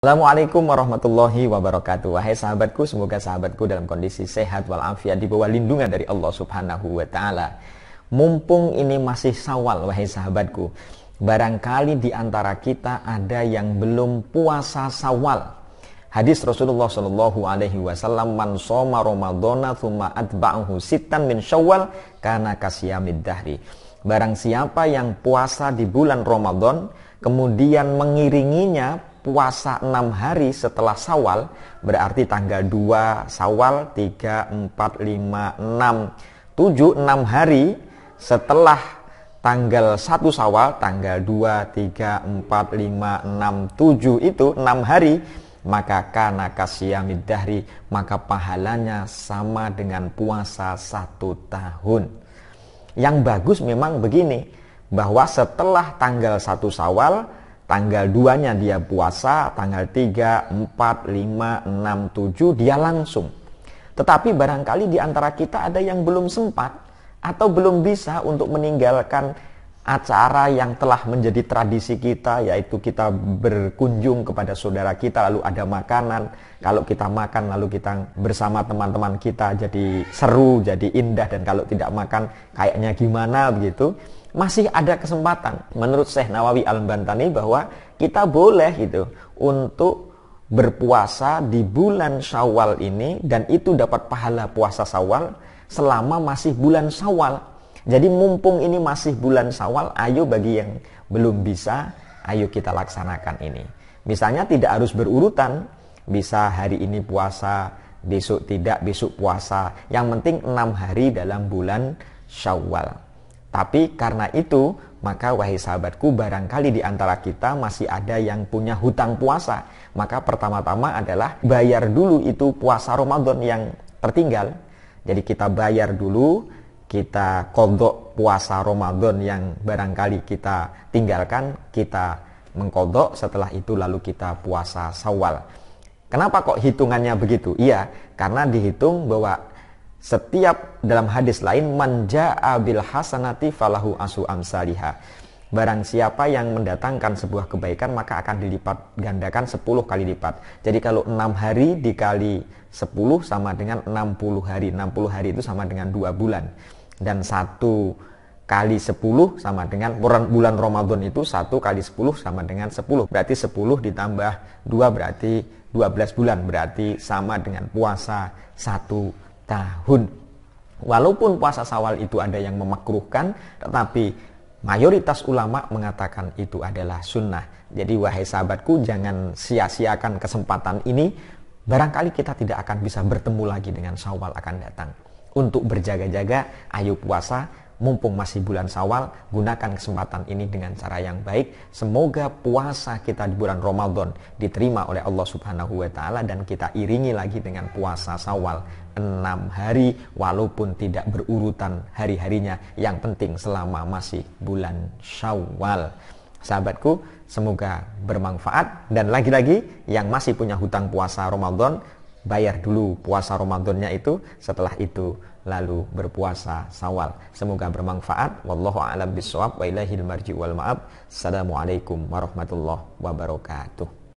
Assalamualaikum warahmatullahi wabarakatuh Wahai sahabatku, semoga sahabatku dalam kondisi sehat walafiat di bawah lindungan dari Allah subhanahu wa ta'ala Mumpung ini masih sawal wahai sahabatku Barangkali di antara kita ada yang belum puasa sawal Hadis Rasulullah Shallallahu Alaihi Wasallam man soma Ramadana thumma atba'ahu sitan min syawal karena kasiamid dahri. Barang siapa yang puasa di bulan Ramadan kemudian mengiringinya puasa 6 hari setelah Sawal berarti tanggal 2 Sawal 3 4 5 6 7 6 hari setelah tanggal 1 Sawal tanggal 2 3 4 5 6 7 itu 6 hari maka kana kasiyamid dahri maka pahalanya sama dengan puasa satu tahun yang bagus memang begini bahwa setelah tanggal 1 Sawal tanggal 2-nya dia puasa, tanggal 3, 4, 5, 6, 7 dia langsung. Tetapi barangkali di antara kita ada yang belum sempat atau belum bisa untuk meninggalkan acara yang telah menjadi tradisi kita yaitu kita berkunjung kepada saudara kita lalu ada makanan kalau kita makan lalu kita bersama teman-teman kita jadi seru jadi indah dan kalau tidak makan kayaknya gimana begitu masih ada kesempatan menurut Syekh Nawawi Al-Bantani bahwa kita boleh gitu untuk berpuasa di bulan Syawal ini dan itu dapat pahala puasa Syawal selama masih bulan Syawal jadi mumpung ini masih bulan Syawal, ayo bagi yang belum bisa, ayo kita laksanakan ini. Misalnya tidak harus berurutan, bisa hari ini puasa, besok tidak, besok puasa. Yang penting enam hari dalam bulan Syawal. Tapi karena itu, maka wahai sahabatku, barangkali di antara kita masih ada yang punya hutang puasa. Maka pertama-tama adalah bayar dulu itu puasa Ramadan yang tertinggal. Jadi kita bayar dulu kita kodok puasa Ramadan yang barangkali kita tinggalkan, kita mengkodok, setelah itu lalu kita puasa sawal. Kenapa kok hitungannya begitu? Iya, karena dihitung bahwa setiap dalam hadis lain manja abil hasanati falahu asu amsaliha. Barang siapa yang mendatangkan sebuah kebaikan maka akan dilipat gandakan 10 kali lipat. Jadi kalau enam hari dikali 10 sama dengan 60 hari. 60 hari itu sama dengan dua bulan dan satu kali 10 sama dengan bulan Ramadan itu satu kali 10 sama dengan 10 berarti 10 ditambah dua berarti 12 bulan berarti sama dengan puasa satu tahun walaupun puasa sawal itu ada yang memakruhkan tetapi mayoritas ulama mengatakan itu adalah sunnah jadi wahai sahabatku jangan sia-siakan kesempatan ini barangkali kita tidak akan bisa bertemu lagi dengan sawal akan datang untuk berjaga-jaga, ayo puasa, mumpung masih bulan Sawal, gunakan kesempatan ini dengan cara yang baik. Semoga puasa kita di bulan Ramadan diterima oleh Allah Subhanahu wa taala dan kita iringi lagi dengan puasa Sawal enam hari walaupun tidak berurutan hari-harinya. Yang penting selama masih bulan Syawal. Sahabatku, semoga bermanfaat dan lagi-lagi yang masih punya hutang puasa Ramadan bayar dulu puasa Ramadannya itu setelah itu lalu berpuasa Sawal. Semoga bermanfaat. Wallahu a'lam bishawab wa ilahil marji wal ma'ab. Assalamualaikum warahmatullahi wabarakatuh.